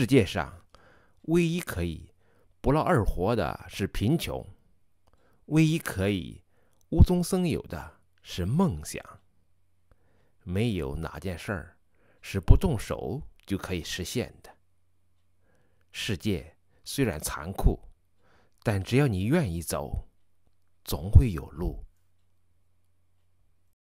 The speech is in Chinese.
世界上唯一可以不劳而获的是贫穷，唯一可以无中生有的是梦想。没有哪件事儿是不动手就可以实现的。世界虽然残酷，但只要你愿意走，总会有路。